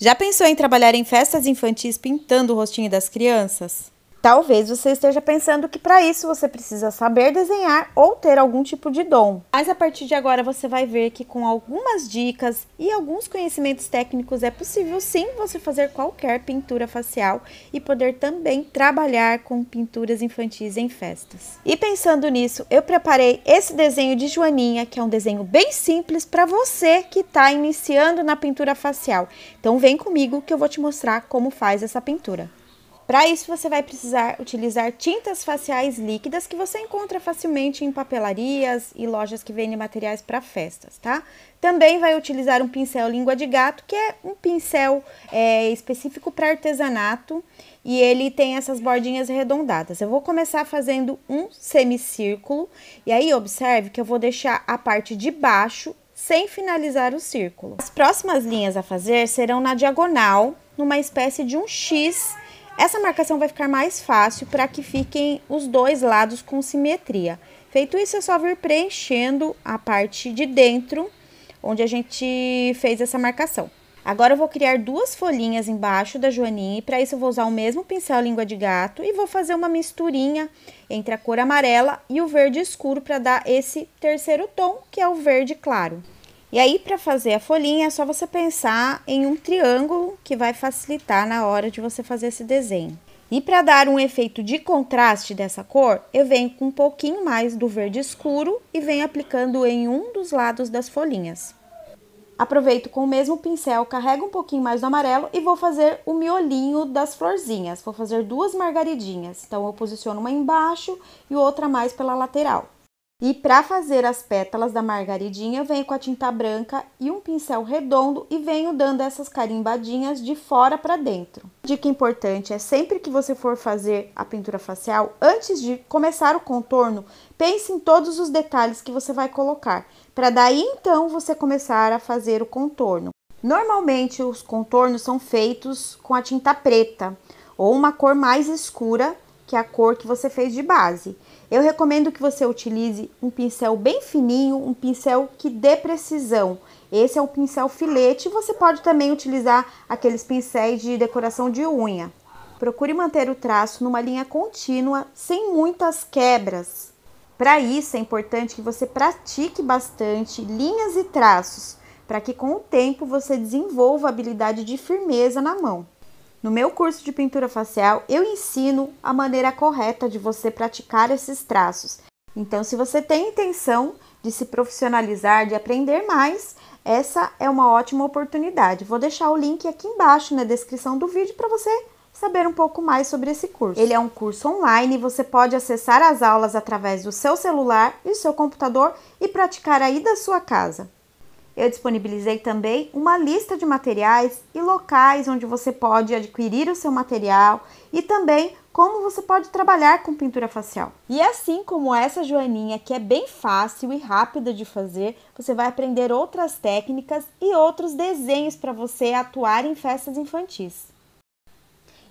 Já pensou em trabalhar em festas infantis pintando o rostinho das crianças? Talvez você esteja pensando que para isso você precisa saber desenhar ou ter algum tipo de dom. Mas a partir de agora você vai ver que com algumas dicas e alguns conhecimentos técnicos é possível sim você fazer qualquer pintura facial e poder também trabalhar com pinturas infantis em festas. E pensando nisso, eu preparei esse desenho de Joaninha, que é um desenho bem simples para você que está iniciando na pintura facial. Então vem comigo que eu vou te mostrar como faz essa pintura. Para isso, você vai precisar utilizar tintas faciais líquidas que você encontra facilmente em papelarias e lojas que vendem materiais para festas, tá? Também vai utilizar um pincel língua de gato, que é um pincel é, específico para artesanato e ele tem essas bordinhas arredondadas. Eu vou começar fazendo um semicírculo e aí observe que eu vou deixar a parte de baixo sem finalizar o círculo. As próximas linhas a fazer serão na diagonal, numa espécie de um X essa marcação vai ficar mais fácil para que fiquem os dois lados com simetria. Feito isso, é só vir preenchendo a parte de dentro onde a gente fez essa marcação. Agora eu vou criar duas folhinhas embaixo da joaninha e para isso eu vou usar o mesmo pincel língua de gato e vou fazer uma misturinha entre a cor amarela e o verde escuro para dar esse terceiro tom, que é o verde claro. E aí, para fazer a folhinha, é só você pensar em um triângulo que vai facilitar na hora de você fazer esse desenho. E para dar um efeito de contraste dessa cor, eu venho com um pouquinho mais do verde escuro e venho aplicando em um dos lados das folhinhas. Aproveito com o mesmo pincel, carrego um pouquinho mais do amarelo e vou fazer o miolinho das florzinhas. Vou fazer duas margaridinhas. Então, eu posiciono uma embaixo e outra mais pela lateral. E para fazer as pétalas da margaridinha, eu venho com a tinta branca e um pincel redondo e venho dando essas carimbadinhas de fora para dentro. Dica importante é sempre que você for fazer a pintura facial, antes de começar o contorno, pense em todos os detalhes que você vai colocar, para daí então você começar a fazer o contorno. Normalmente os contornos são feitos com a tinta preta ou uma cor mais escura que é a cor que você fez de base. Eu recomendo que você utilize um pincel bem fininho, um pincel que dê precisão. Esse é o pincel filete, você pode também utilizar aqueles pincéis de decoração de unha. Procure manter o traço numa linha contínua, sem muitas quebras. Para isso é importante que você pratique bastante linhas e traços, para que com o tempo você desenvolva a habilidade de firmeza na mão. No meu curso de pintura facial, eu ensino a maneira correta de você praticar esses traços. Então, se você tem intenção de se profissionalizar, de aprender mais, essa é uma ótima oportunidade. Vou deixar o link aqui embaixo na descrição do vídeo para você saber um pouco mais sobre esse curso. Ele é um curso online e você pode acessar as aulas através do seu celular e seu computador e praticar aí da sua casa eu disponibilizei também uma lista de materiais e locais onde você pode adquirir o seu material e também como você pode trabalhar com pintura facial. E assim como essa joaninha, que é bem fácil e rápida de fazer, você vai aprender outras técnicas e outros desenhos para você atuar em festas infantis.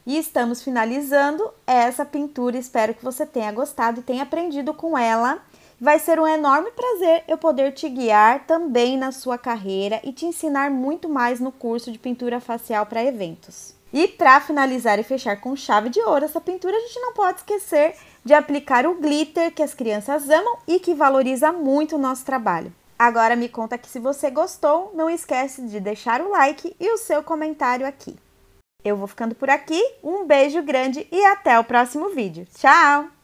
E estamos finalizando essa pintura. Espero que você tenha gostado e tenha aprendido com ela. Vai ser um enorme prazer eu poder te guiar também na sua carreira e te ensinar muito mais no curso de pintura facial para eventos. E para finalizar e fechar com chave de ouro essa pintura, a gente não pode esquecer de aplicar o glitter que as crianças amam e que valoriza muito o nosso trabalho. Agora me conta que se você gostou, não esquece de deixar o like e o seu comentário aqui. Eu vou ficando por aqui, um beijo grande e até o próximo vídeo. Tchau!